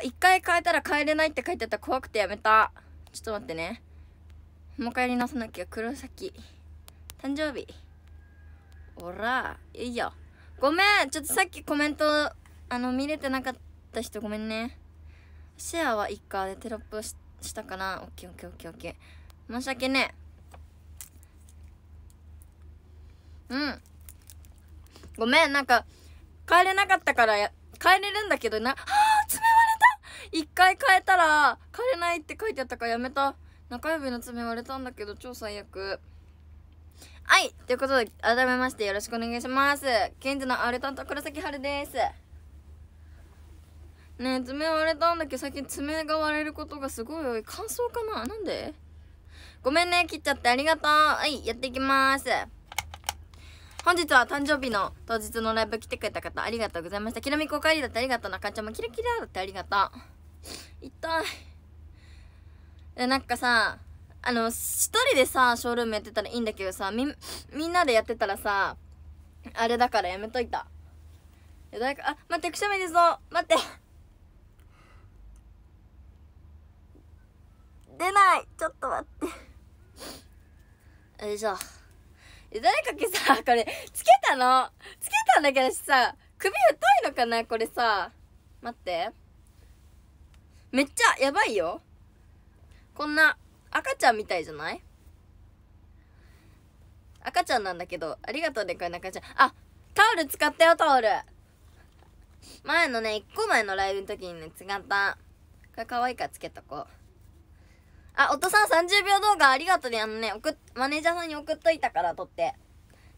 か一回変えたら帰れないって書いてた怖くてやめたちょっと待ってねもう一りなさなきゃ黒崎誕生日おらいいよごめんちょっとさっきコメントあの見れてなかった人ごめんねシェアは一家でテロップしたかなオッケーオッケーオッケーオッケー申し訳ねえうんごめんなんか帰れなかったから帰れるんだけどなはあ一回変えたら枯れないって書いてあったからやめた中指の爪割れたんだけど超最悪はいということで改めましてよろしくお願いしますケンズのアルタンと黒崎春ですねえ爪割れたんだけど最近爪が割れることがすごい多い乾燥かななんでごめんね切っちゃってありがとうはいやっていきます本日は誕生日の当日のライブ来てくれた方ありがとうございました。きらみこ帰かえりだってありがとう。なかちゃんもキラキラだってありがとう。痛いえなんかさあの一人でさショールームやってたらいいんだけどさみみんなでやってたらさあれだからやめといた誰かあ待ってくしゃみ出そう待って出ないちょっと待ってよいしょ誰かけさこれつけたのつけたんだけどさ首太いのかなこれさ待ってめっちゃやばいよこんな赤ちゃんみたいじゃない赤ちゃんなんだけどありがとうでこな赤ちゃんあタオル使ったよタオル前のね1個前のライブの時にね使ったこれ可愛いからつけとこうあおとさん30秒動画ありがとうねあのね送マネージャーさんに送っといたから撮って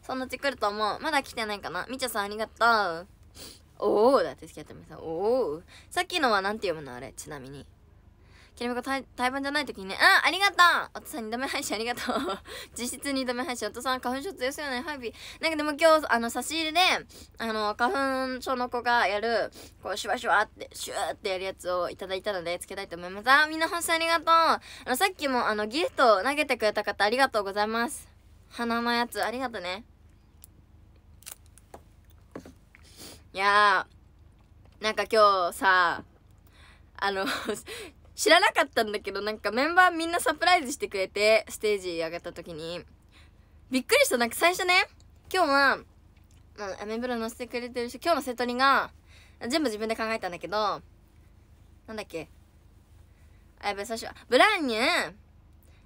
そのうち来ると思うまだ来てないかなみちゃさんありがとうおおだって付き合ってました。おおさっきのは何て読むのあれ、ちなみに。ケルミコ対番じゃない時にね、あありがとうお父さん2度目配信ありがとう 実質2度目配信、お父さん花粉症強そうよね、ハイビー。なんかでも今日、あの、差し入れで、あの、花粉症の子がやる、こう、シュワシュワって、シューってやるやつをいただいたので、つけたいと思います。あみんな本当ありがとうあの、さっきも、あの、ギフト投げてくれた方、ありがとうございます。花のやつ、ありがとね。いやー、なんか今日さ、あの 知らなかったんだけど、なんかメンバーみんなサプライズしてくれて、ステージ上がった時に。びっくりした。なんか最初ね、今日は、アメブロ乗せてくれてるし、今日のセトリが、全部自分で考えたんだけど、なんだっけ。あ、やべ、最初は、ブランニュー、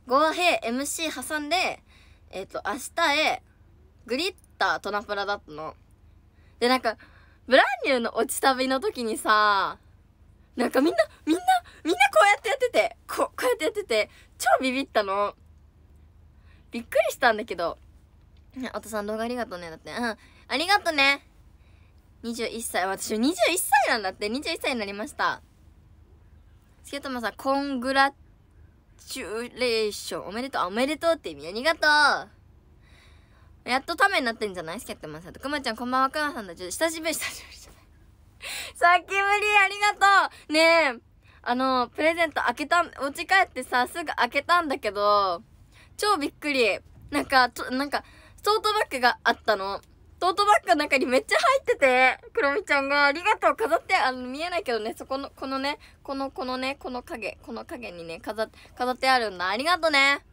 合平 MC 挟んで、えっ、ー、と、明日へ、グリッタートナプラだったの。で、なんか、ブランニューの落ち旅の時にさ、なんかみんな、みんな、みんなこうやってやってて、こう、こうやってやってて、超ビビったの。びっくりしたんだけど。お父さん動画ありがとうね。だって、うん。ありがとね。21歳。私21歳なんだって。21歳になりました。つけートさん、コングラチュレーション。おめでとう。おめでとうって意味。ありがとう。やっとためになってんじゃない助ってマサと。くまちゃんこんばんは、くまさんだ。ちょっと久しぶり、久しぶりじゃない。さっきぶり、ありがとうねえ、あの、プレゼント開けたん、お家帰ってさ、すぐ開けたんだけど、超びっくり。なんか、と、なんか、トートバッグがあったの。トートバッグの中にめっちゃ入ってて、クロミちゃんが、ありがとう、飾って、あの、見えないけどね、そこの、このね、この、このね、この影、この影にね、飾って、飾ってあるんだ。ありがとね。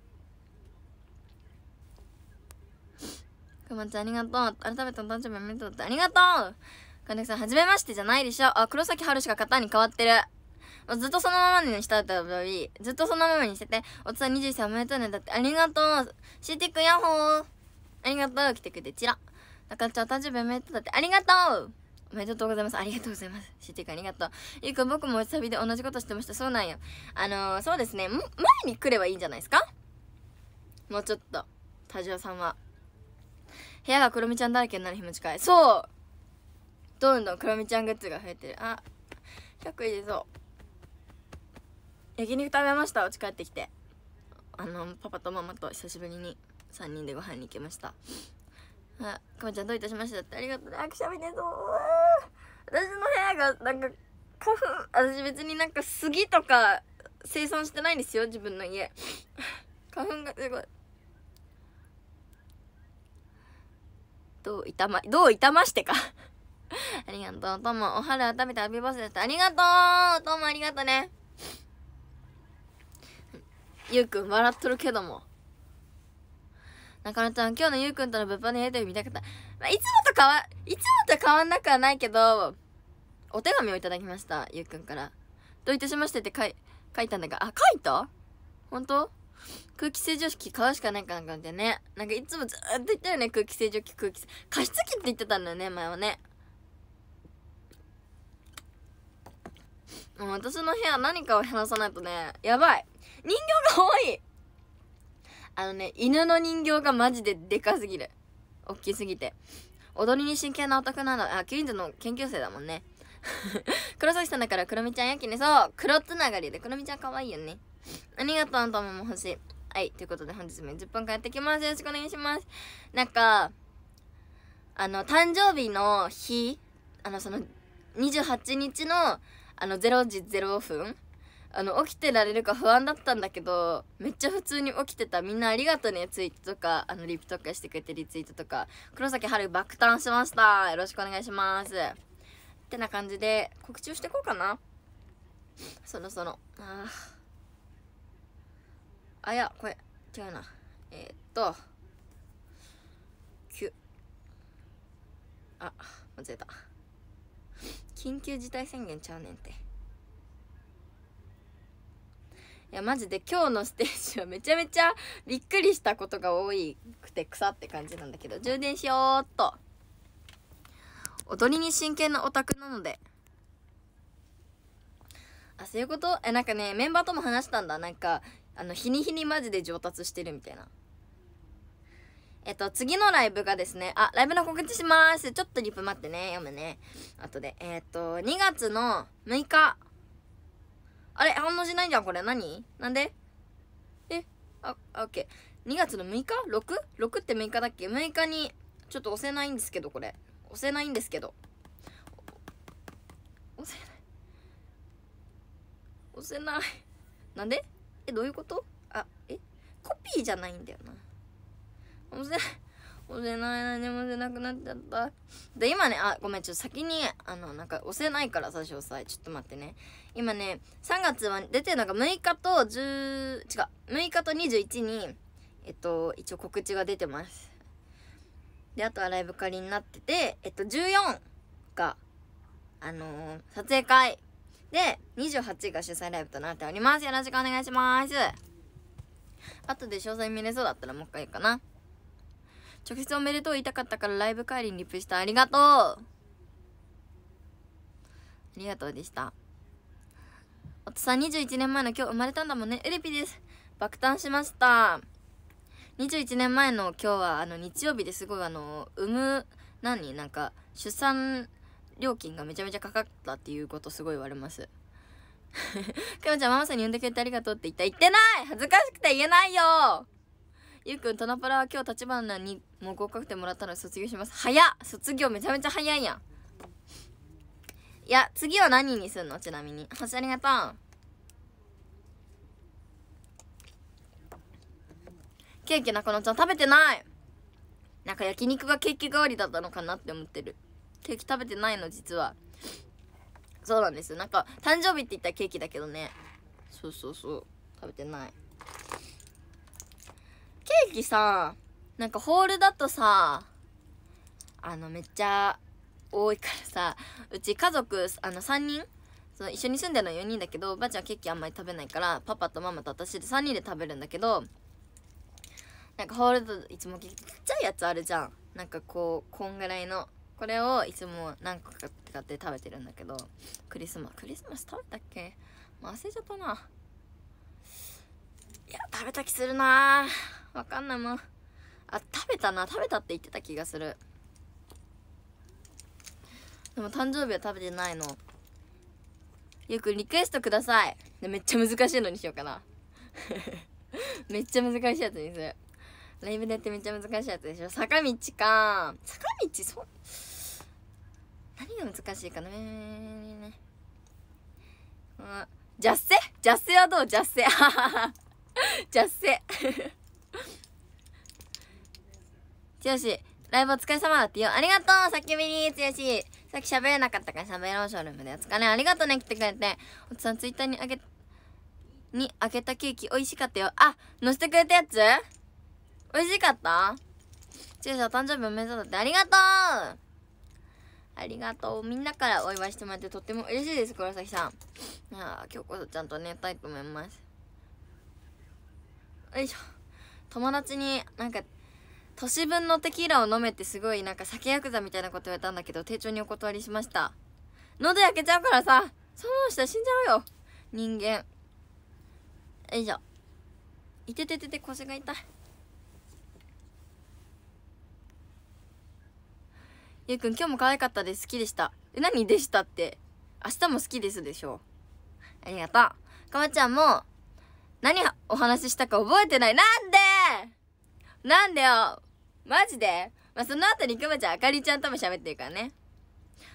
くまちゃんありがとう改めてお誕生日おめでとうってありがとう金木さんはじめましてじゃないでしょあ黒崎春しか型に変わってるずっとそのままにしたったらいい。ずっとそのままにしてて。おつさん21歳おめでとうね。だってありがとう。シーティックヤッホー。ありがとう。来てくれてチラ。中ちゃんお誕生日おめでとうだってありがとう。おめでとうございます。ありがとうございます。シティクありがとう。ゆうくん僕もお久しで同じことしてました。そうなんよ。あのー、そうですね。前に来ればいいんじゃないですかもうちょっと。ジオさんは。部屋がクロミちゃんだらけになる日も近いそうどんどんクロミちゃんグッズが増えてるあ100入れそう焼肉食べましたうち帰ってきてあのパパとママと久しぶりに3人でご飯に行きましたあかもちゃんどういたしましたってありがとうねあくしゃみでそう私の部屋がなんか花粉私別になんか杉とか生産してないんですよ自分の家花粉 がすごいどういたま、どういたましてか ありがとう。とも、お春温めてアビバスでした。ありがとうともありがとうね。ゆうくん、笑っとるけども。中野ちゃん、今日のゆうくんとの物販のやりとり見たかった。まあ、いつもと変わ、いつもと変わんなくはないけど、お手紙をいただきました。ゆうくんから。どういたしましてって書い、書いたんだが、あ、書いた本当空気清浄機買うしかないかなかんてね。なんかいつもずっと言ったよね、空気清浄機、空気、加湿器って言ってたんだよね、前はね。もう私の部屋何かを話さないとね、やばい。人形が多いあのね、犬の人形がマジででかすぎる。大きすぎて。踊りに真剣なオタクなの、あ、近所の研究生だもんね。黒崎さんだからクロミちゃんやきね。そう、黒つながりで。クロミちゃん可愛いよね。ありがとう、とももい。はい、ということで本日も10分間やってきます。よろしくお願いします。なんか、あの、誕生日の日、あの、その、28日の、あの、0時0分あの、起きてられるか不安だったんだけど、めっちゃ普通に起きてた。みんなありがとね、ツイートとか、あの、リプとかしてくれてリツイートとか。黒崎春爆誕しました。よろしくお願いします。ってな感じで、告知をしてこうかな。そろそろ。ああ。あいやこれ違うなえー、っと9あ間違えた緊急事態宣言ちゃうねんていやマジで今日のステージはめちゃめちゃびっくりしたことが多くて草って感じなんだけど充電しようっと踊りに真剣なオタクなのであそういうことえなんかねメンバーとも話したんだなんかあの日に日にマジで上達してるみたいなえっと、次のライブがですね、あ、ライブの告知します。ちょっとリプ待ってね、読むね。後で。えっと、2月の6日。あれ反応しないじゃん、これ。何なんでえ、あ、オッケー。2月の6日 ?6?6 6って6日だっけ ?6 日に、ちょっと押せないんですけど、これ。押せないんですけど。押せない。押せない。なんでえどういうことあえコピーじゃないんだよな押せ押せない何もせなくなっちゃったで今ねあごめんちょっと先にあのなんか押せないからさ詳さちょっと待ってね今ね3月は出てるのが6日と10違う6日と21にえっと一応告知が出てますであとはライブ仮になっててえっと14があのー、撮影会で、28が主催ライブとなっております。よろしくお願いします。後で詳細見れそうだったらもう一回言うかな。直接おめでとう言いたかったからライブ帰りにリプした。ありがとうありがとうでした。おとさん21年前の今日生まれたんだもんね。エれピです。爆誕しました。21年前の今日はあの日曜日ですごいあの、産む、何なんか、出産料金がめちゃめちゃかかったっていうことすごい言われますかよ ちゃんママさんに呼んでくれてありがとうって言った言ってない恥ずかしくて言えないよゆうくんトナプラは今日立花にも合格点もらったので卒業します早っ卒業めちゃめちゃ早いやんいや次は何にすんのちなみに星ありがとうケーキなこのちゃん食べてないなんか焼肉がケーキ代わりだったのかなって思ってるケーキ食べてないの実はそうなんですよなんか誕生日って言ったらケーキだけどねそうそうそう食べてないケーキさなんかホールだとさあのめっちゃ多いからさうち家族あの3人その一緒に住んでるの4人だけどおばあちゃんケーキあんまり食べないからパパとママと私で3人で食べるんだけどなんかホールドいつもちっちゃいやつあるじゃんなんかこうこんぐらいのこれをいつも何個か買って食べてるんだけどクリスマスクリスマス食べたっけ、もう忘れちゃったないや食べた気するなわかんないもんあ食べたな食べたって言ってた気がするでも誕生日は食べてないのよくリクエストくださいでめっちゃ難しいのにしようかな めっちゃ難しいやつにするライブでってめっちゃ難しいやつでしょ坂道か坂道そ何が難しいかなねうん、ジャッセジャッセはどうジャッセ ジャッセつよしライブお疲れ様だってよありがとうさっきみにつよしさっき喋れなかったから喋ろうショールームでお疲れありがとうね来てくれておっさんツイッターにあげにあげたケーキ美味しかったよあ載せてくれたやつ美味しかったつよしお誕生日おめでとうだってありがとうありがとう。みんなからお祝いしてもらってとっても嬉しいです、黒崎さん。あ今日こそちゃんと寝たいと思います。よいしょ。友達になんか、年分のテキーラを飲めってすごいなんか酒ヤクザみたいなこと言われたんだけど、丁重にお断りしました。喉焼けちゃうからさ、その人死んじゃうよ。人間。よいしょ。いてててて腰が痛い。ゆうくん今日も可愛かったです好きでしたえ何でしたって明日も好きですでしょありがとうかまちゃんも何お話ししたか覚えてないなんでなんでよマジでまあ、その後にくまちゃんあかりちゃんとも喋ってるからね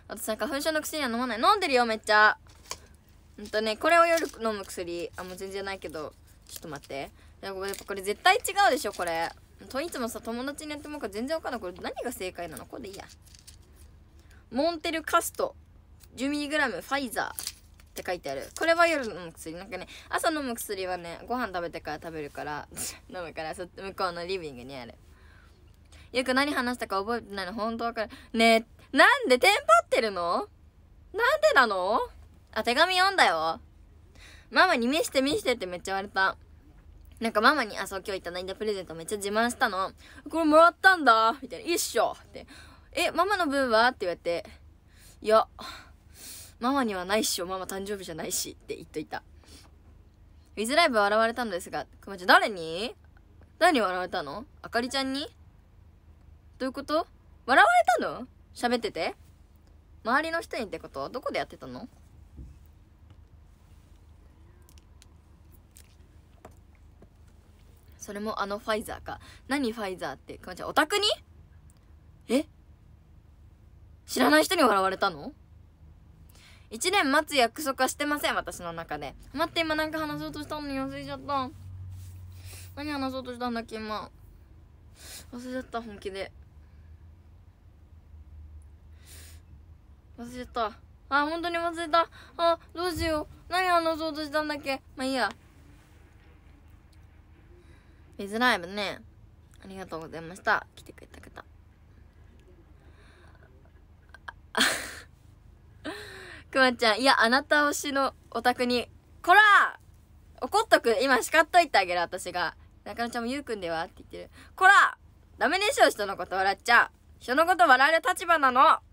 私なんか花粉症の薬は飲まない飲んでるよめっちゃほんとねこれを夜飲む薬あもう全然ないけどちょっと待ってやっぱこれ絶対違うでしょこれといつもさ友達にやってもらうから全然分かんないこれ何が正解なのこれでいいやモンテルカスト 10mg ファイザーって書いてあるこれは夜飲む薬なんかね朝飲む薬はねご飯食べてから食べるから 飲むからそ向こうのリビングにあるよく何話したか覚えてないの本当わかるねえなんでテンパってるのなんでなのあ手紙読んだよママに見して見してってめっちゃ言われたなんかママに、あ、そう、今日いただいたプレゼントめっちゃ自慢したの。これもらったんだみたいな。いいしょって。え、ママの分はって言われて、いや、ママにはないっしょ。ママ誕生日じゃないし。って言っといた。ウィズライブ笑われたのですが、くまちゃん誰に誰に笑われたのあかりちゃんにどういうこと笑われたの喋ってて周りの人にってことどこでやってたのそれもあのファイザーか何ファイザーってかまちゃんオタクにえ知らない人に笑われたの1年待つ約束はしてません私の中で待って今なんか話そうとしたのに忘れちゃった何話そうとしたんだっけ今忘れちゃった本気で忘れたあ本当に忘れたあどうしよう何話そうとしたんだっけまあいいやウィズライブね、ありがとうございました。来てくれた方。くまちゃん、いや、あなた推しのお宅に、こら怒っとく今叱っといてあげる、私が。中野ちゃんもゆうくんではって言ってる。こらダメでしょ、人のこと笑っちゃ。う人のこと笑える立場なの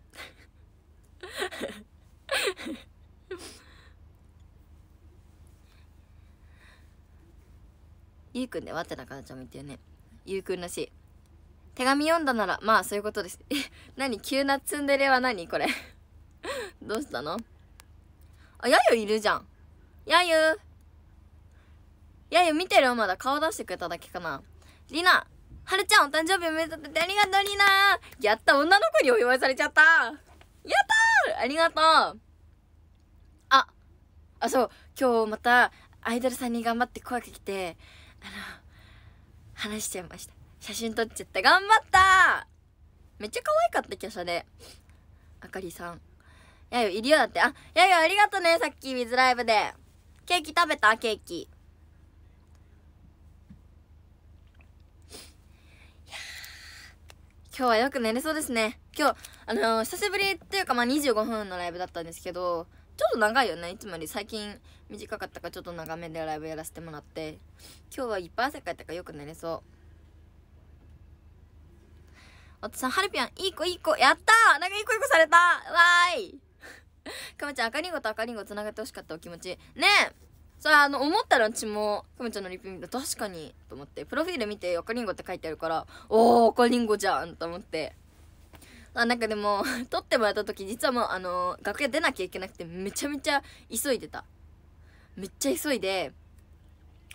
ゆうくんでわってなかなちゃんてねゆうくんらしい手紙読んだならまあそういうことですえ 何急なツンデレは何これ どうしたのあやゆいるじゃんやゆやゆ見てるまだ顔出してくれただけかなりなはるちゃんお誕生日おめでとうってありがとうりなやった女の子にお祝いされちゃったやったありがとうああそう今日またアイドルさんに頑張って声かけてあの話しちゃいました写真撮っちゃった頑張っためっちゃ可愛かった華奢であかりさんやよいるよだってあやよありがとねさっきウィズライブでケーキ食べたケーキ今日はよく寝れそうですね今日あのー、久しぶりっていうかまあ25分のライブだったんですけどちょっと長いよねいつもより最近短かったかちょっと長めでライブやらせてもらって今日はいっぱい汗かいたかよく寝れそうおつさんはるぴゃんいい子いい子やったなんかいい子いい子されたわーいかま ちゃん赤りんごと赤りんごつながってほしかったお気持ちねえそれあの思ったらうちもかまちゃんのリピプ見た確かにと思ってプロフィール見て赤りんごって書いてあるからおお赤りんごじゃんと思ってあなんかでも 撮ってもらった時実はもうあの楽屋出なきゃいけなくてめちゃめちゃ急いでためっちゃ急いで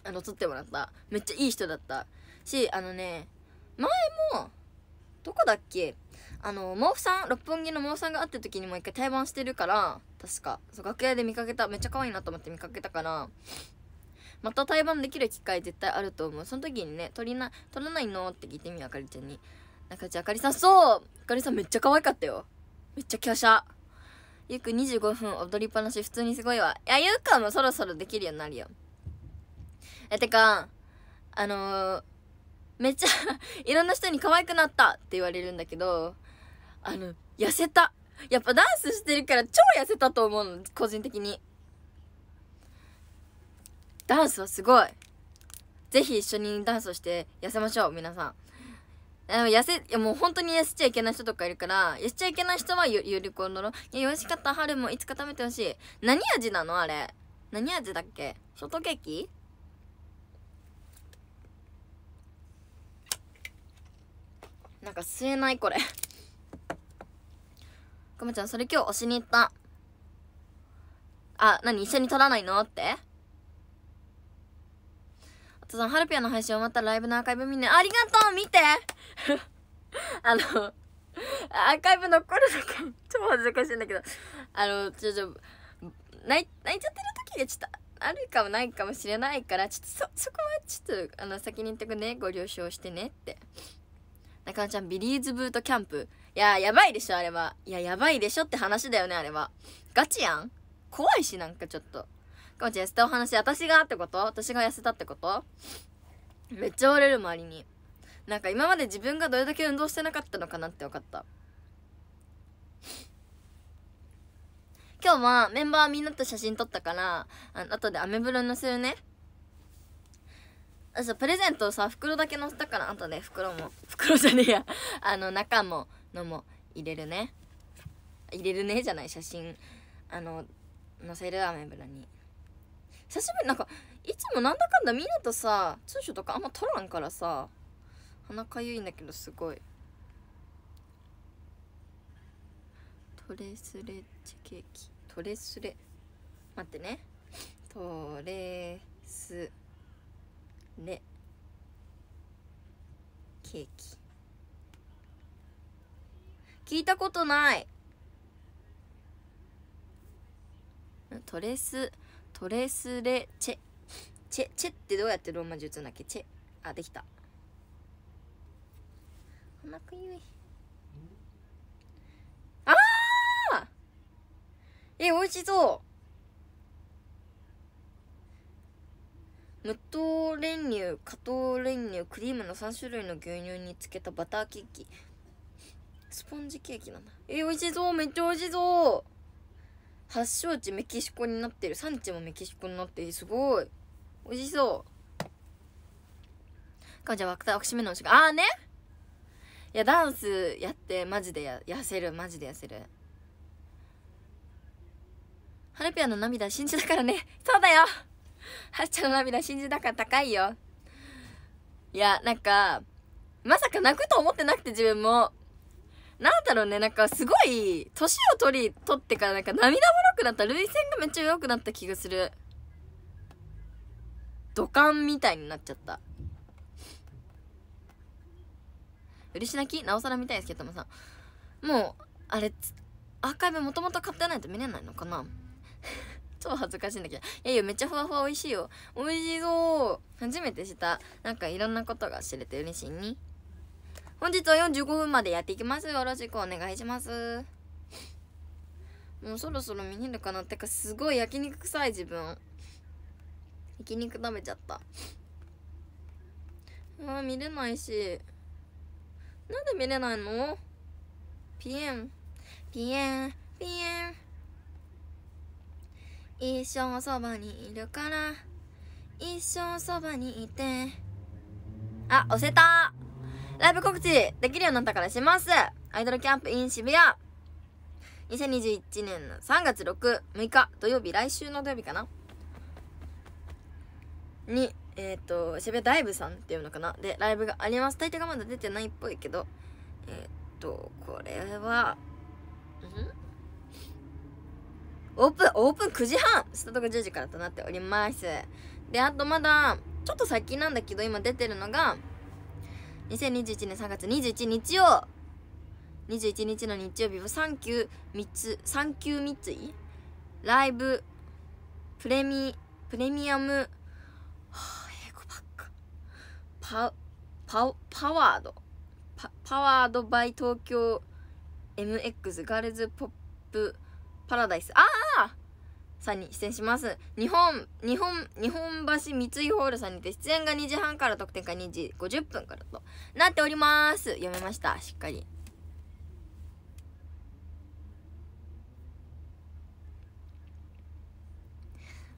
あの撮ってもらっためっちゃいい人だったしあのね前もどこだっけあの毛布さん六本木の毛布さんが会った時にも一回対バンしてるから確かそう楽屋で見かけためっちゃ可愛いなと思って見かけたからまた対バンできる機会絶対あると思うその時にね撮りな撮らないのって聞いてみあかりちゃんになんかじゃあかりさん、そうあかりさんめっちゃ可愛かったよ。めっちゃ華奢。ゆく25分踊りっぱなし普通にすごいわ。いや、ゆうかもそろそろできるようになるよ。え、てか、あのー、めっちゃ いろんな人に可愛くなったって言われるんだけど、あの、痩せた。やっぱダンスしてるから超痩せたと思うの、個人的に。ダンスはすごい。ぜひ一緒にダンスをして痩せましょう、皆さん。痩せいやもう本当に痩せちゃいけない人とかいるから痩せちゃいけない人はゆゆりこのろいや美味しかった春もいつか食べてほしい何味なのあれ何味だっけショートケーキなんか吸えないこれくまちゃんそれ今日押しに行ったあ何一緒に取らないのってさん、ハルピアの配信終わったらライブのアーカイブ見ね。ありがとう見て あの、アーカイブ残るだけ、超恥ずかしいんだけど、あの、ちょ、ちょ、泣い泣いちゃってる時がちょっとあるかもないかもしれないから、ちょっとそ、そこはちょっと、あの、先に言ってくね。ご了承してねって。中野ちゃん、ビリーズブートキャンプ。いや、やばいでしょ、あれは。いや、やばいでしょって話だよね、あれは。ガチやん怖いし、なんかちょっと。コーチ痩せたお話、私がってこと私が痩せたってことめっちゃ折れる周りに。なんか今まで自分がどれだけ運動してなかったのかなって分かった。今日はメンバーみんなと写真撮ったから、あ後でアメブロ載せるね。そう、プレゼントをさ、袋だけ載せたから、後で袋も、袋じゃねえやあの、中も、のも入れるね。入れるねじゃない、写真。あの、載せるアメブロに。久しぶりなんかいつもなんだかんだみんなとさ通所とかあんま取らんからさ鼻かゆいんだけどすごいトレスレッチケーキトレスレ待ってねトレスレケーキ聞いたことないトレストレスレチェチェチェってどうやってローマ字打つんだっけチェあできた鼻くゆいああえ美味しそう無糖練乳加糖練乳クリームの3種類の牛乳につけたバターケーキスポンジケーキなんだえ美味しそうめっちゃ美味しそう発祥地メキシコになってる産地もメキシコになってすごい美味しそうかんちゃん私めのおしがああねいやダンスやってマジでや痩せるマジで痩せるハルピアの涙信じだからねそうだよはるちゃんの涙信じだから高いよいやなんかまさか泣くと思ってなくて自分もなんだろうね、なんかすごい、年を取り、取ってからなんか涙もろくなった、涙腺がめっちゃ弱くなった気がする。土管みたいになっちゃった。し泣きなおさら見たいですけどもさもうあれアーカイブもともと買ってないと見れないのかな超恥ずかしいんだけどいやいやめっちゃふわふわ美味しいよ美味しそう初めてしたなんかいろんなことが知れて嬉しいに、ね本日は45分までやっていきます。よろしくお願いします。もうそろそろ見えるかなってか、すごい焼肉臭い自分。焼肉食べちゃった。あ見れないし。なんで見れないのピエン、ピエン、ピエン。一生そばにいるから、一生そばにいて。あ、押せたライブ告知できるようになったからしますアイドルキャンプ in 渋谷2021年の3月6、6日土曜日、来週の土曜日かなに、えっ、ー、と、渋谷ダイブさんっていうのかなで、ライブがあります。大体がまだ出てないっぽいけど、えっ、ー、と、これは、んオープン、オープン9時半スタートが10時からとなっております。で、あとまだ、ちょっと先なんだけど、今出てるのが、2021年3月21日曜21日の日曜日はサンキュー三つ三ー三い？ライブプレミプレミアム、はあ、英語ばっかパパパワードパパワードバイ東京 MX ガールズポップパラダイスああさんに出演します日本日本日本橋三井ホールさんにて出演が2時半から特典が2時50分からとなっております読めましたしっかり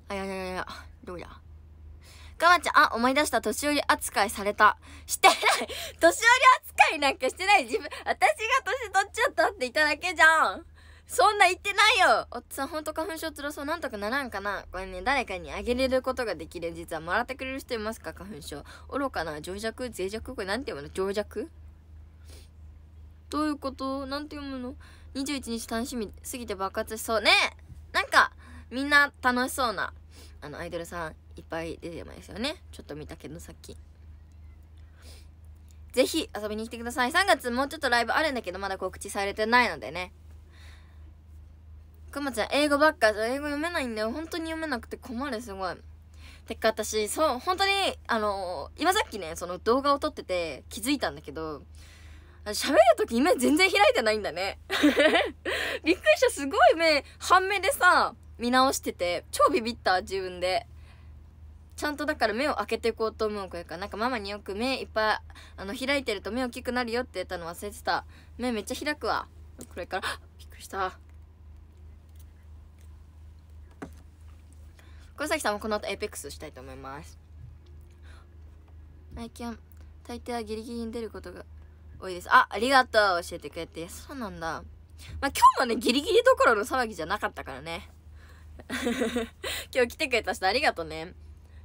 あややややどうやかまちゃん、あ、思い出した。年寄り扱いされた。してない年寄り扱いなんかしてない自分、私が年取っちゃったって言っただけじゃんそんな言ってないよおっさんほんと花粉症つらそうなんとかならんかなこれね、誰かにあげれることができる。実はもらってくれる人いますか花粉症。愚かな、情弱、脆弱これなんて読むの情弱どういうことなんて読むの ?21 日楽しみすぎて爆発しそう。ねなんか、みんな楽しそうな、あの、アイドルさんいっぱい出てますよね。ちょっと見たけどさっき。ぜひ遊びに来てください。3月もうちょっとライブあるんだけど、まだ告知されてないのでね。くまちゃん、英語ばっかじゃ、英語読めないんだよ。本当に読めなくて困る、すごい。てか私、そう、本当に、あの、今さっきね、その動画を撮ってて気づいたんだけど、喋るとき目全然開いてないんだね。びっくりした、すごい目、半目でさ、見直してて、超ビビった、自分で。ちゃんとだから目を開けていこうと思う子やかなんかママによく目いっぱいあの開いてると目大きくなるよって言ったの忘れてた目めっちゃ開くわこれからびっくりした小崎さんもこの後エペックスしたいと思います大抵はギリギリに出ることが多いですあありがとう教えてくれてそうなんだまあ今日もねギリギリどころの騒ぎじゃなかったからね 今日来てくれた人ありがとうね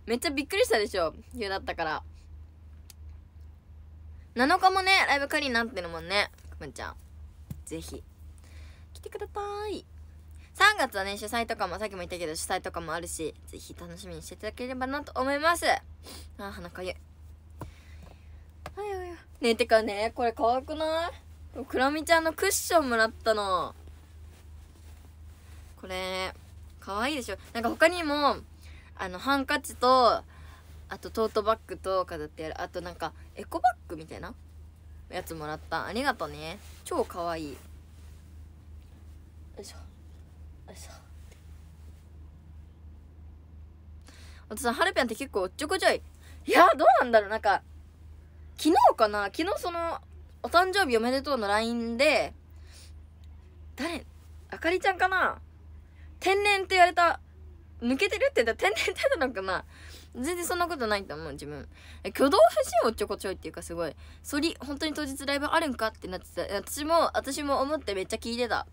めっちゃびっくりしたでしょ急だったから7日もねライブ借りになってるもんねくむちゃんぜひ来てください3月はね主催とかもさっきも言ったけど主催とかもあるしぜひ楽しみにしていただければなと思いますあ鼻かゆいはいはいねえてかねこれ可愛くないクラミちゃんのクッションもらったのこれ可愛いでしょなんか他にもあのハンカチとあとトートバッグと飾ってやるあとなんかエコバッグみたいなやつもらったありがとね超かわいいよいしょお父さんはるぴゃんって結構おっちょこちょいいやどうなんだろうなんか昨日かな昨日そのお誕生日おめでとうの LINE で誰あかりちゃんかな天然って言われた抜けてるって言ったら天然って言ったのかな全然そんなことないと思う自分挙動不審っちょこちょいっていうかすごいそり本当に当日ライブあるんかってなってた私も私も思ってめっちゃ聞いてた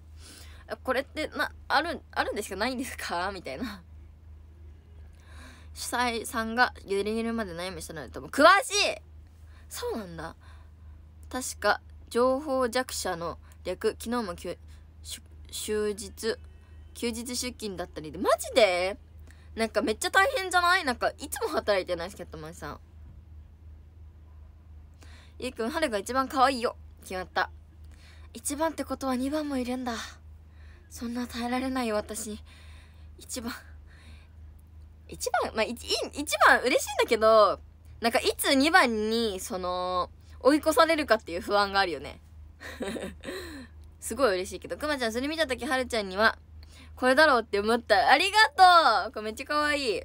これってなあるあるんですかないんですかみたいな主催さんがギリギリまで悩みしたので多分詳しいそうなんだ確か情報弱者の略昨日もきゅ終日休日出勤だったりでマジでなんかめっちゃ大変じゃないなんかいつも働いてないですけどマさんゆうくん春が一番可愛いよ決まった一番ってことは二番もいるんだそんな耐えられないよ私一番一番まあ一一番嬉しいんだけどなんかいつ2番にその追い越されるかっていう不安があるよね すごい嬉しいけどくまちゃんそれ見た時はるちゃんにはこれだろうって思ったありがとうこれめっちゃ可愛い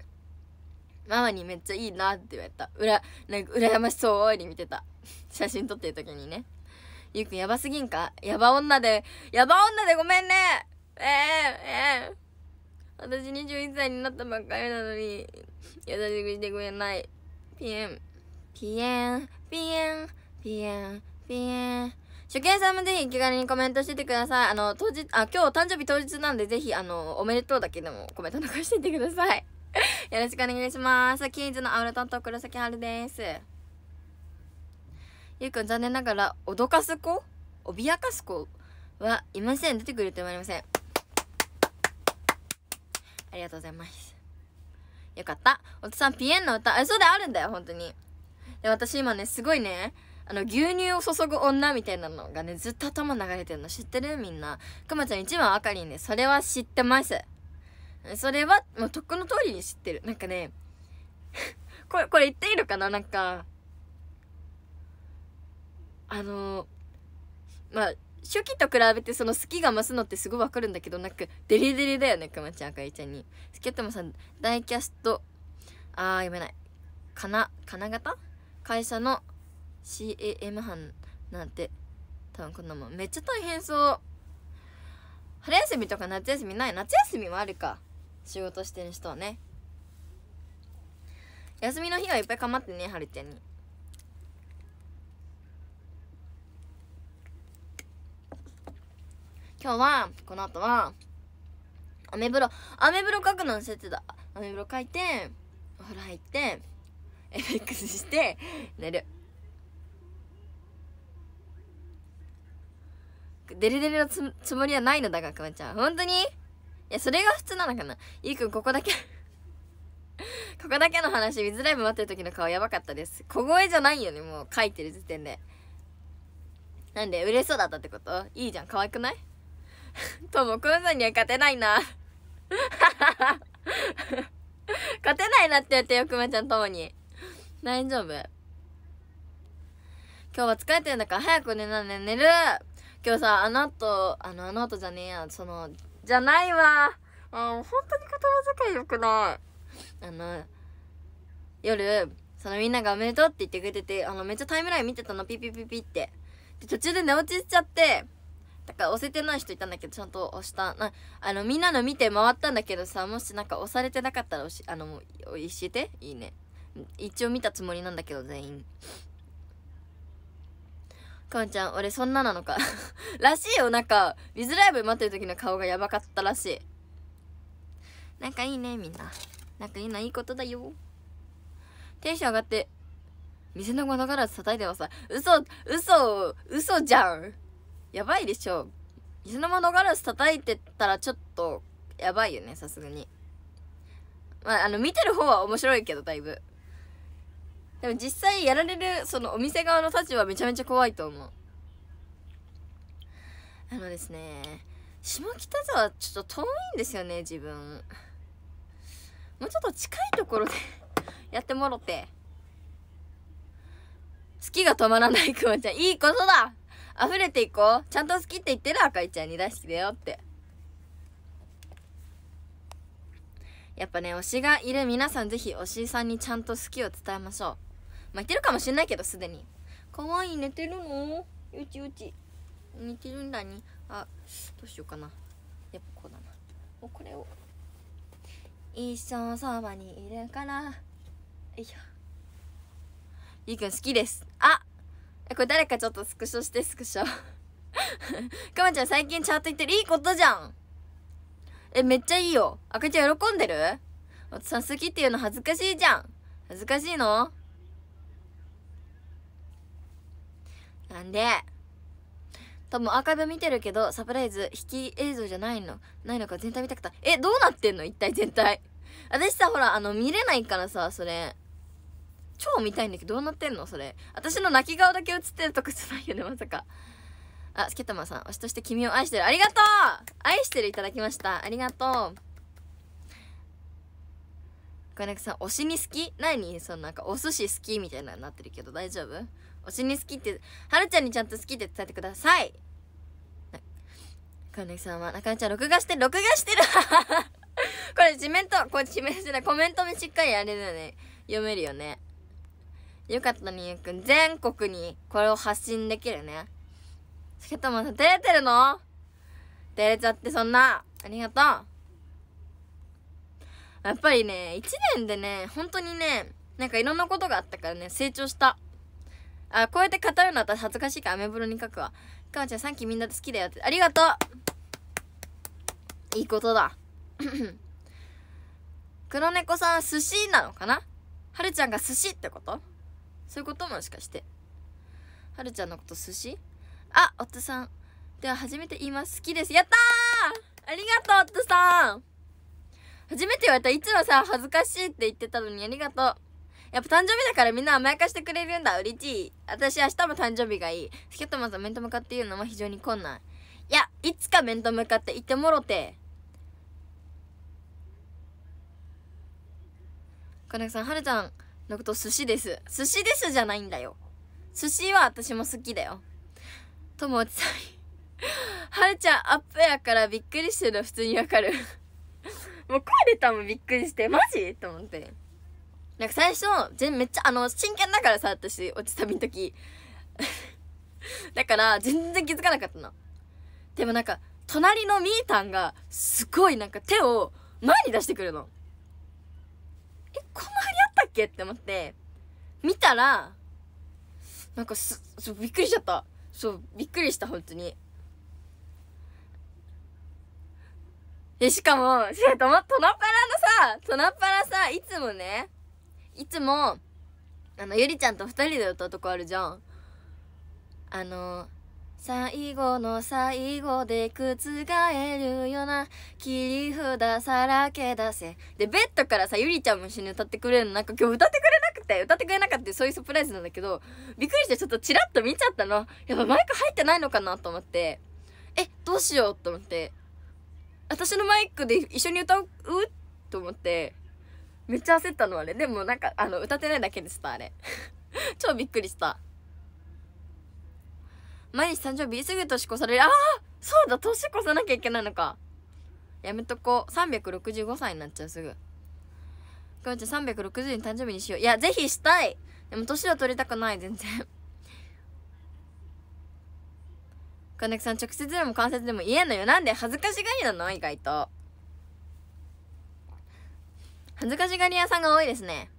ママにめっちゃいいなって言われたうらなんか羨ましそうに見てた 写真撮ってる時にねゆうくんやばすぎんかやば女でやば女でごめんねえー、えー、私21歳になったばっかりなのに、優しくしてくれない。ピエン。ピエン、ピエン、ピエン、ピエン。初見さんもぜひ気軽にコメントしててください。あの、当日、あ、今日誕生日当日なんで、ぜひ、あの、おめでとうだけでもコメント残していてください。よろしくお願いします。キーズのアウラ担当黒崎春です。ゆうくん残念ながら、脅かす子脅かす子はいません。出てくれてまいりません。ありがとうございますよかったおつさんピエンの歌あそうであるんだよ本当にで私今ねすごいねあの牛乳を注ぐ女みたいなのがねずっと頭流れてるの知ってるみんなくまちゃん一番あかりんで、ね、それは知ってますそれはもうとっくの通りに知ってるなんかね これこれ言っていいのかななんかあのまあ初期と比べてその好きが増すのってすごいわかるんだけどなんかデリデリだよねくまちゃんあかりちゃんにスケットマさん大キャストあー読めないかな金型会社の CAM 班なんて多分こんなもんめっちゃ大変そう春休みとか夏休みない夏休みはあるか仕事してる人はね休みの日はいっぱいかまってねはるちゃんに今日は、この後は、アメブロ、アメブロ書くの忘れてた。アメブロ書いて、お風呂入って、FX して寝るデレデレのつつもりはないのだがくまちゃん本当にいやそれが普通なのかなゆうくんここだけここだけの話ウィズライブ待ってる時の顔やばかったです小声じゃないよねもう書いてる時点でなんで嬉しそうだったってこといいじゃん可愛くない ともくんさんには勝てないな。勝てないなって言ってよ、くまちゃんトモに。大丈夫。今日は疲れてるんだから早く寝な、ね、寝る今日さ、あの後、あの、あの後じゃねえや、その、じゃないわ。あ本当に言葉遣い良くない。あの、夜、そのみんながおめでとうって言ってくれてて、あの、めっちゃタイムライン見てたの、ピピピピって。で、途中で寝落ちしちゃって、だから押せてない人いたんだけど、ちゃんと押した。なあの、みんなの見て回ったんだけどさ、もしなんか押されてなかったらあの、もし教えていいね。一応見たつもりなんだけど、全員。かおんちゃん、俺そんななのか らしいよ、なんか、ウズライブ待ってる時の顔がやばかったらしい。なんかいいね、みんな。なんかいいな、いいことだよ。テンション上がって、店の窓ガラス叩いてます。嘘、嘘、嘘じゃん。やばいでしょいつの間のガラス叩いてたらちょっとやばいよねさすがにまああの見てる方は面白いけどだいぶでも実際やられるそのお店側の立場めちゃめちゃ怖いと思うあのですね下北沢ちょっと遠いんですよね自分もうちょっと近いところで やってもろて月が止まらないクマちゃんいいことだ溢れていこう。ちゃんと好きって言ってる赤いちゃんに大好きだよって。やっぱね、推しがいる皆さんぜひ推しさんにちゃんと好きを伝えましょう。まあ、言ってるかもしれないけど、すでに。かわいい、寝てるのよちよち。寝てるんだに。あ、どうしようかな。やっぱこうだな。もうこれを。一生そばにいるから。よいしょ。ゆうくん好きです。あこれ誰かちょっとスクショしてスクショかま ちゃん最近チャート行ってるいいことじゃんえめっちゃいいよあかちゃん喜んでるおさん好きっていうの恥ずかしいじゃん恥ずかしいのなんで多分アーカイブ見てるけどサプライズ引き映像じゃないのないのか全体見たくたえどうなってんの一体全体私さほらあの見れないからさそれ超見たいんだけどどうなってんのそれ私の泣き顔だけ映ってるとかじゃないよねまさかあスケタマさん推しとして君を愛してるありがとう愛してるいただきましたありがとう小柳さん推しに好き何そのなんかお寿司好きみたいなになってるけど大丈夫推しに好きってはるちゃんにちゃんと好きって伝えてください小柳さんは中根ちゃん録画して録画してる これ地面とこれ地面してないコメントもしっかりあれだよね読めるよねよかったね、ゆうくん。全国にこれを発信できるね。しかともさ、照れてるの照れちゃってそんな。ありがとう。やっぱりね、一年でね、本当にね、なんかいろんなことがあったからね、成長した。あ、こうやって語るの私恥ずかしいからアメブロに書くわ。かおちゃん、さっきみんな好きだよって。ありがとういいことだ。黒猫さん、寿司なのかなはるちゃんが寿司ってことそういうこともしかしてはるちゃんのこと寿司あおっとさんでは初めて言います好きですやったーありがとうおっとさん初めて言われたいつもさ恥ずかしいって言ってたのにありがとうやっぱ誕生日だからみんな甘やかしてくれるんだ嬉しい私明日も誕生日がいいスケットマンさん面と向かって言うのも非常に困難いやいつか面と向かって言ってもろて金子さんはるちゃんのこと寿司です寿司ですじゃないんだよ寿司は私も好きだよ友ちさん はるちゃんアップやからびっくりしてるの普通にわかる もう声出たもんびっくりしてマジと思ってなんか最初全めっちゃあの真剣だからさ私落ちたびの時 だから全然気づかなかったのでもなんか隣のみーたんがすごいなんか手を前に出してくるのえこんりっけって思って、見たら、なんかす、そう、びっくりしちゃった。そう、びっくりした、本当に。で、しかも、しかも、トナパラのさ、トナパラさ、いつもね、いつも、あの、ゆりちゃんと二人で歌うとこあるじゃん。あの最後の最後で覆るよな切り札さらけ出せでベッドからさゆりちゃんも一緒に歌ってくれるのなんか今日歌ってくれなくて歌ってくれなかったそういうサプライズなんだけどびっくりしてちょっとチラッと見ちゃったのやっぱマイク入ってないのかなと思ってえどうしようと思って私のマイクで一緒に歌うと思ってめっちゃ焦ったのあれでもなんかあの歌ってないだけでしたあれ 超びっくりした毎日誕生日すぐ年越されるああそうだ年越さなきゃいけないのかやめとこう365歳になっちゃうすぐかまちゃん360に誕生日にしよういやぜひしたいでも年は取りたくない全然金くさん直接でも間接でも言えんのよなんで恥ずかしがりなの意外と恥ずかしがり屋さんが多いですね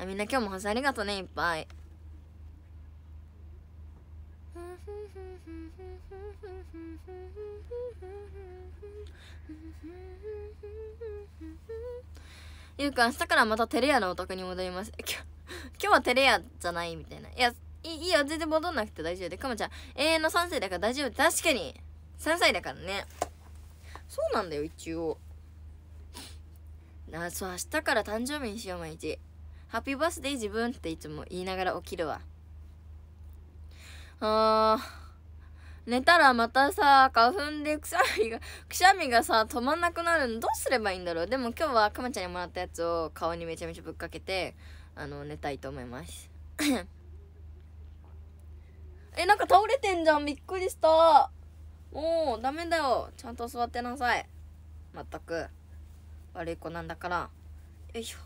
あみんな今日も話ありがとうねいっぱいゆうか明日からまたテレ屋のお宅に戻ります 今日はテレアじゃないみたいないやいいよ全然戻んなくて大丈夫でかまちゃん永遠の3歳だから大丈夫確かに3歳だからねそうなんだよ一応なそう明日から誕生日にしよう毎日ハッピーバースデー自分っていつも言いながら起きるわあー寝たらまたさ花粉でくしゃみがくしゃみがさ止まんなくなるのどうすればいいんだろうでも今日はかまちゃんにもらったやつを顔にめちゃめちゃぶっかけてあの寝たいと思います えなんか倒れてんじゃんびっくりしたもうダメだよちゃんと座ってなさいまったく悪い子なんだからよいしょ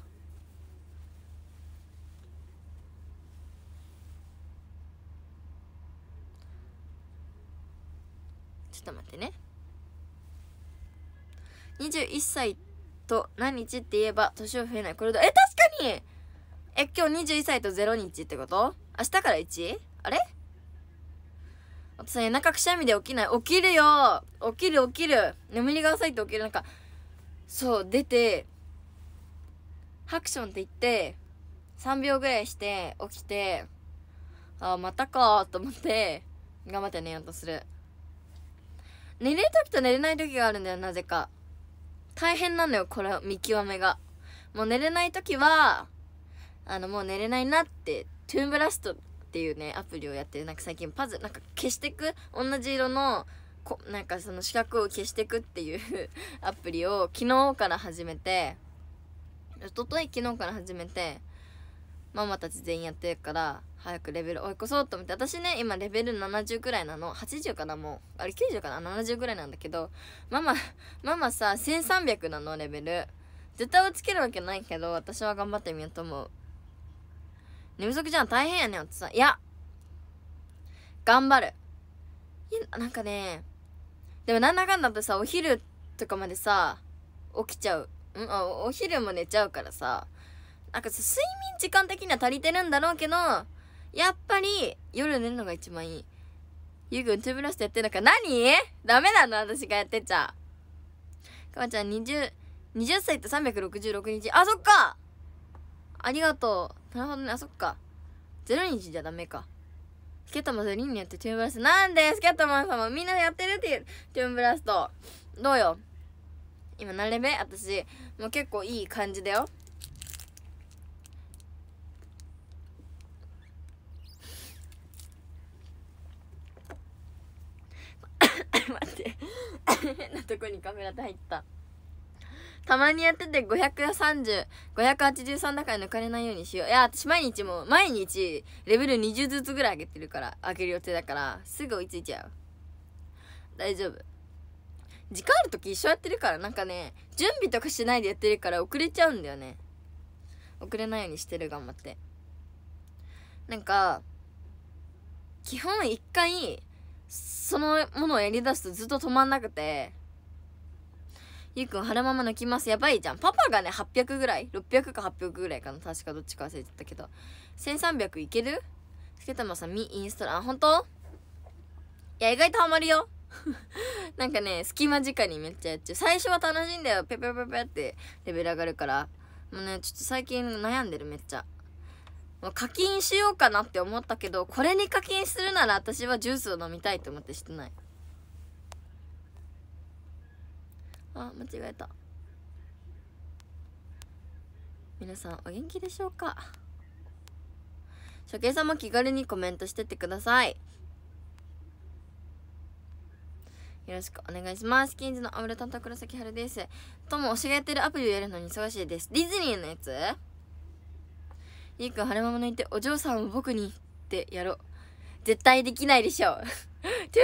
ちょっと待ってね21歳と何日って言えば年を増えないこれだえ確かにえ今日21歳と0日ってこと明日から 1? あれ私夜中くしゃみで起きない起きるよ起きる起きる眠りが浅いって起きるなんかそう出てハクションって言って3秒ぐらいして起きてあまたかと思って頑張って寝ようとする寝れる時と寝れない時があるんだよなぜか大変なのよこれ見極めがもう寝れない時はあのもう寝れないなってトゥーンブラストっていうねアプリをやってるなんか最近パズなんか消してく同じ色のこなんかその四角を消してくっていう アプリを昨日から始めて一昨日昨日から始めてママたち全員やってるから早くレベル追い越そうと思って私ね今レベル70くらいなの80かなもうあれ90かな70くらいなんだけどママママさ1300なのレベル絶対追いつけるわけないけど私は頑張ってみようと思う寝不足じゃん大変やねおつさんいや頑張るいなんかねでもなんだかんだとさお昼とかまでさ起きちゃうんあお昼も寝ちゃうからさなんか睡眠時間的には足りてるんだろうけど、やっぱり夜寝るのが一番いい。ゆうくん、チューブラストやってるのか何ダメなの私がやってちゃう。かまちゃん、20、20歳と366日。あ、そっかありがとう。なるほどね、あ、そっか。0日じゃダメか。スケットマンさんリンにやってチューブラスト。なんでスケットマンさんもみんなやってるっていうチューブラスト。どうよ今何レベ私、もう結構いい感じだよ。変 なとこにカメラで入ったたまにやってて530,583だから抜かれないようにしよう。いや、私毎日も、毎日、レベル20ずつぐらい上げてるから、上げる予定だから、すぐ追いついちゃう。大丈夫。時間ある時一緒やってるから、なんかね、準備とかしないでやってるから遅れちゃうんだよね。遅れないようにしてる、頑張って。なんか、基本一回、そのものをやりだすとずっと止まんなくて、ゆうくん、春まま抜きます。やばいじゃん。パパがね、800ぐらい ?600 か800ぐらいかな。確かどっちか忘れてたけど。1300いけるつけたまさん、ミインストラ。あ、ほんいや、意外とハマるよ。なんかね、隙間時間にめっちゃやっちゃう。最初は楽しいんだよ。ペペペペってレベル上がるから。もうね、ちょっと最近悩んでるめっちゃ。課金しようかなって思ったけどこれに課金するなら私はジュースを飲みたいと思ってしてないあ間違えた皆さんお元気でしょうか処刑さんも気軽にコメントしてってくださいよろしくお願いします。キンズのアムレタンと黒崎春です。とも、推しがやってるアプリをやるのに忙しいです。ディズニーのやつりんくん晴れまま抜いてお嬢さんを僕にってやろう絶対できないでしょトゥー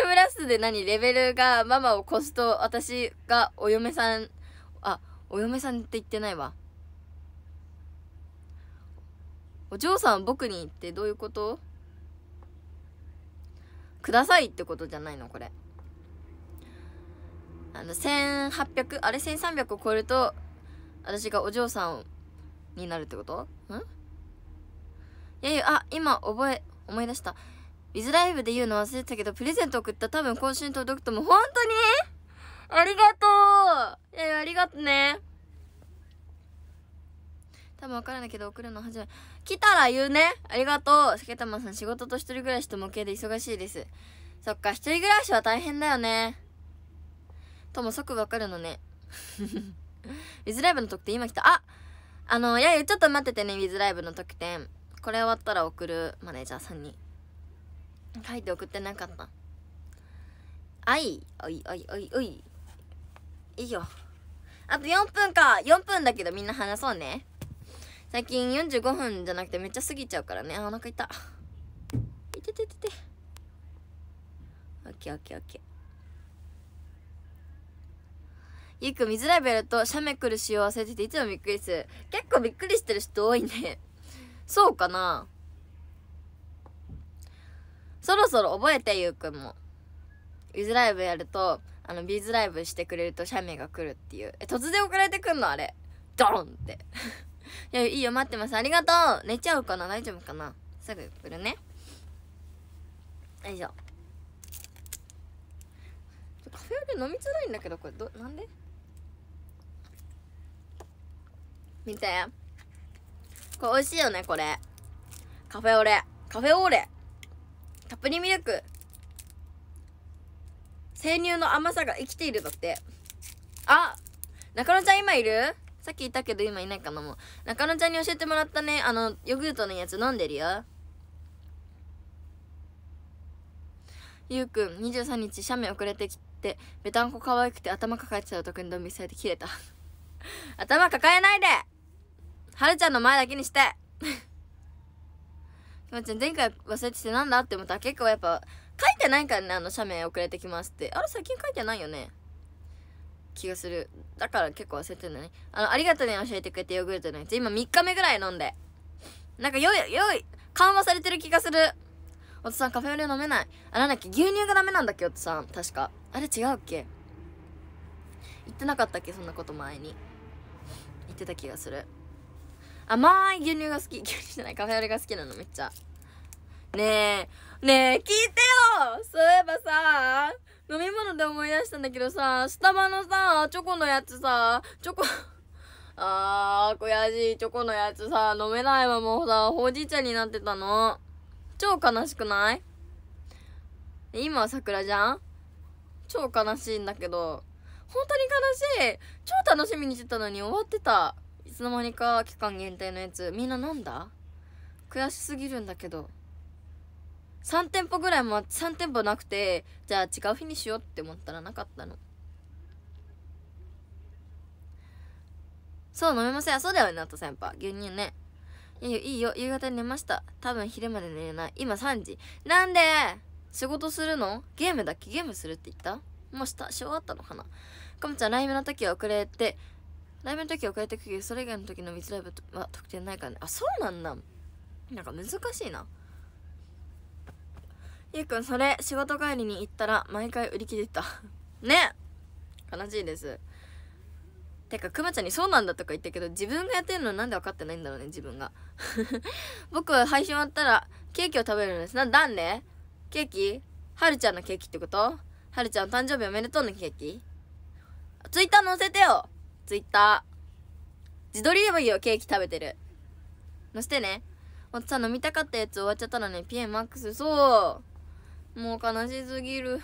ブラストで何レベルがママを越すと私がお嫁さんあお嫁さんって言ってないわお嬢さん僕にってどういうことくださいってことじゃないのこれあの1800あれ1300を超えると私がお嬢さんになるってことやゆあ今覚え思い出したウィズライブで言うの忘れてたけどプレゼント送った多分今週に届くとも本当にありがとうやゆありがとね多分分からないけど送るの初め来たら言うねありがとう酒玉さん仕事と一人暮らしと模型で忙しいですそっか一人暮らしは大変だよねとも即分かるのねウィ ズライブの特典今来たああのいやいやちょっと待っててねウィズライブの特典これ終わったら送るマネージャーさんに書いて送ってなかったあいおいおいおいおいいいよあと4分か4分だけどみんな話そうね最近45分じゃなくてめっちゃ過ぎちゃうからねあお腹痛いててててオッケーオッケーオッケーゆくくづ水ラベルとシャメるしよう、忘れてていつもびっくりする結構びっくりしてる人多いねそうかなそろそろ覚えてゆうくんも。ウィズライブやると、あの、ビーズライブしてくれると写メが来るっていう。え、突然送られてくんのあれ。ドロンって。いや、いいよ、待ってます。ありがとう寝ちゃうかな大丈夫かなすぐ来るね。よいしょ。カフェオレ飲みづらいんだけど、これ、ど、なんで見て。これ美味しいよね、これ。カフェオレ。カフェオーレ。たっぷりミルク。生乳の甘さが生きているだって。あ中野ちゃん今いるさっきいたけど今いないかなもう。中野ちゃんに教えてもらったね、あの、ヨーグルトのやつ飲んでるよ。ゆうくん、23日、写メ遅れてきて、べたんこ可愛くて頭抱えてた男にドミ見されてキレた。頭抱えないではるちゃんの前だけにして きまちゃん前回忘れててなんだって思ったら結構やっぱ書いてないからねあの写メ遅れてきますってあれ最近書いてないよね気がするだから結構忘れてるのねあのありがとね教えてくれてヨーグルトのやつ今3日目ぐらい飲んでなんかよいよい緩和されてる気がするお父さんカフェオレ飲めないあなんだっけ牛乳がダメなんだっけおっさん確かあれ違うっけ言ってなかったっけそんなこと前に言ってた気がする甘い牛乳が好き 牛乳じゃないカフェオレが好きなのめっちゃねえねえ聞いてよそういえばさ飲み物で思い出したんだけどさスタバのさチョコのやつさチョコ あー悔しいチョコのやつさ飲めないわもうさほうじ茶になってたの超悲しくない今は桜じゃん超悲しいんだけど本当に悲しい超楽しみにしてたのに終わってたつの間にか期間限定のやつみんな飲んだ悔しすぎるんだけど3店舗ぐらいも3店舗なくてじゃあ違う日にしようって思ったらなかったのそう飲めませんそうだよねなと先輩牛乳ねいいよいいよ夕方に寝ました多分昼まで寝れない今3時なんで仕事するのゲームだっけゲームするって言ったもうしたし終わったのかなかもちゃんライムの時遅れてライブの時は変えてくけどそれ以外の時の密ライブは得点ないからねあそうなんだなんか難しいなゆうくんそれ仕事帰りに行ったら毎回売り切れた ね悲しいですてかくまちゃんに「そうなんだ」とか言ったけど自分がやってるのなんで分かってないんだろうね自分が 僕は配信終わったらケーキを食べるんですなんなんでケーキはるちゃんのケーキってことはるちゃん誕生日おめでとうのケーキツイッター載せてよツイッター。自撮りでもいいよ、ケーキ食べてる。のしてね。おたさ、飲みたかったやつ終わっちゃったのね、ピエマックス。そう。もう悲しすぎる。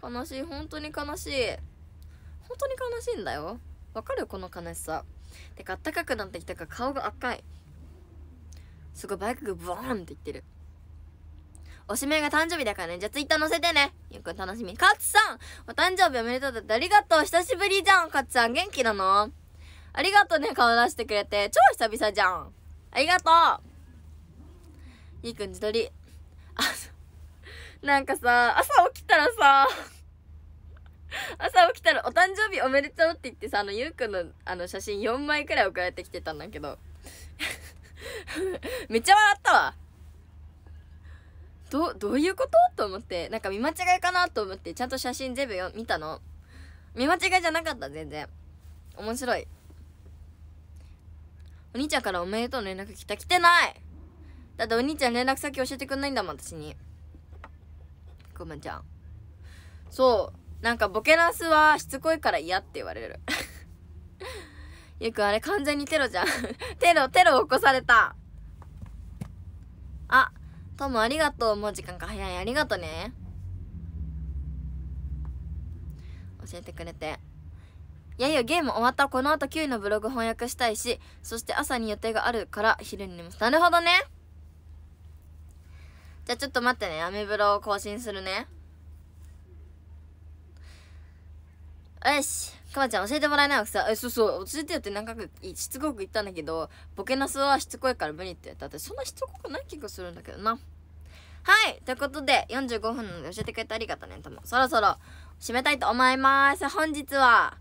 悲しい、本当に悲しい。本当に悲しいんだよ。わかるこの悲しさ。てか、あったかくなってきたから顔が赤い。すごいバイクがブワーンっていってる。おしめが誕生日だからね。じゃあツイッター載せてね。ゆうくん楽しみ。かつさんお誕生日おめでとうだってありがとう久しぶりじゃんかつさん元気なのありがとうね、顔出してくれて。超久々じゃんありがとうゆうくん自撮り。あ、なんかさ、朝起きたらさ、朝起きたら「お誕生日おめでとう」って言ってさあのゆうくんのあの写真4枚くらい送られてきてたんだけど めっちゃ笑ったわどどういうことと思ってなんか見間違いかなと思ってちゃんと写真全部よ見たの見間違いじゃなかった全然面白いお兄ちゃんからおめでとうの連絡来た来てないだってお兄ちゃん連絡先教えてくんないんだもん私にごめんちゃんそうなんかボケナスはしつこいから嫌って言われるゆ くあれ完全にテロじゃん テロテロ起こされたあともありがとう。もう時間が早い。ありがとね。教えてくれて。いやいや、ゲーム終わった。この後9位のブログ翻訳したいし、そして朝に予定があるから昼に寝ます。なるほどね。じゃあちょっと待ってね。アメブロを更新するね。よし。かまちゃん教えてもらえないわけさえそうそう教えてよって何かしつこく言ったんだけどボケナスはしつこいから無理って言ったってそんなしつこくない気がするんだけどなはいということで45分なので教えてくれてありがとうねともそろそろ締めたいと思います本日は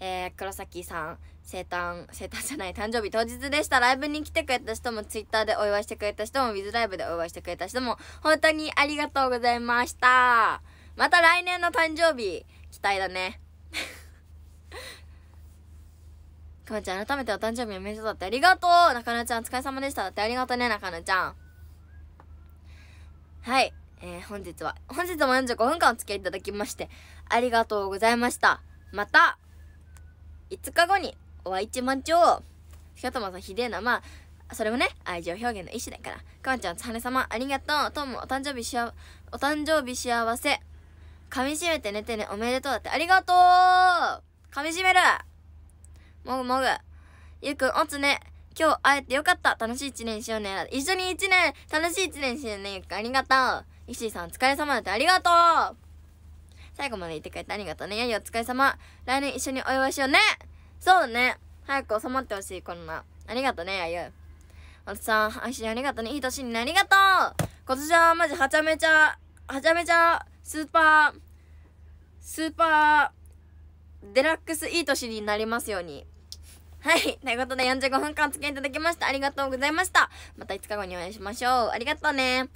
えー、黒崎さん生誕生誕じゃない誕生日当日でしたライブに来てくれた人も Twitter でお祝いしてくれた人も WizLive でお祝いしてくれた人も本当にありがとうございましたまた来年の誕生日期待だねくまちゃん、改めてお誕生日おめでとうだってありがとう中野ちゃん、お疲れ様でしただってありがとうね、中野ちゃん。はい。えー、本日は、本日も45分間お付き合いいただきまして、ありがとうございました。また、5日後にお会いちまちょう。ひかとまさん、ひでえな。まあ、それもね、愛情表現の意思だから。くまちゃん、つはね様、ありがとう。とも、お誕生日しあ、お誕生日幸せ。噛みしめて寝てね、おめでとうだって、ありがとう噛みしめるもぐもぐ。ゆうくん、おつね。今日会えてよかった。楽しい一年しようね。一緒に一年、楽しい一年しようね。ゆうくん、ありがとう。石井さん、お疲れ様だってありがとう。最後までいてくれてありがとうね。やいや、お疲れ様。来年一緒にお祝いしようね。そうね。早く収まってほしい、こんな。ありがとうね、やゆう。おつさん、配信ありがとうね。いい年になりがとう。今年はマジはちゃめちゃ、はちゃめちゃ、スーパー、スーパー、デラックスいい年になりますように。はい。ということで45分間お付き合いいただきました。ありがとうございました。また5日後にお会いしましょう。ありがとうね。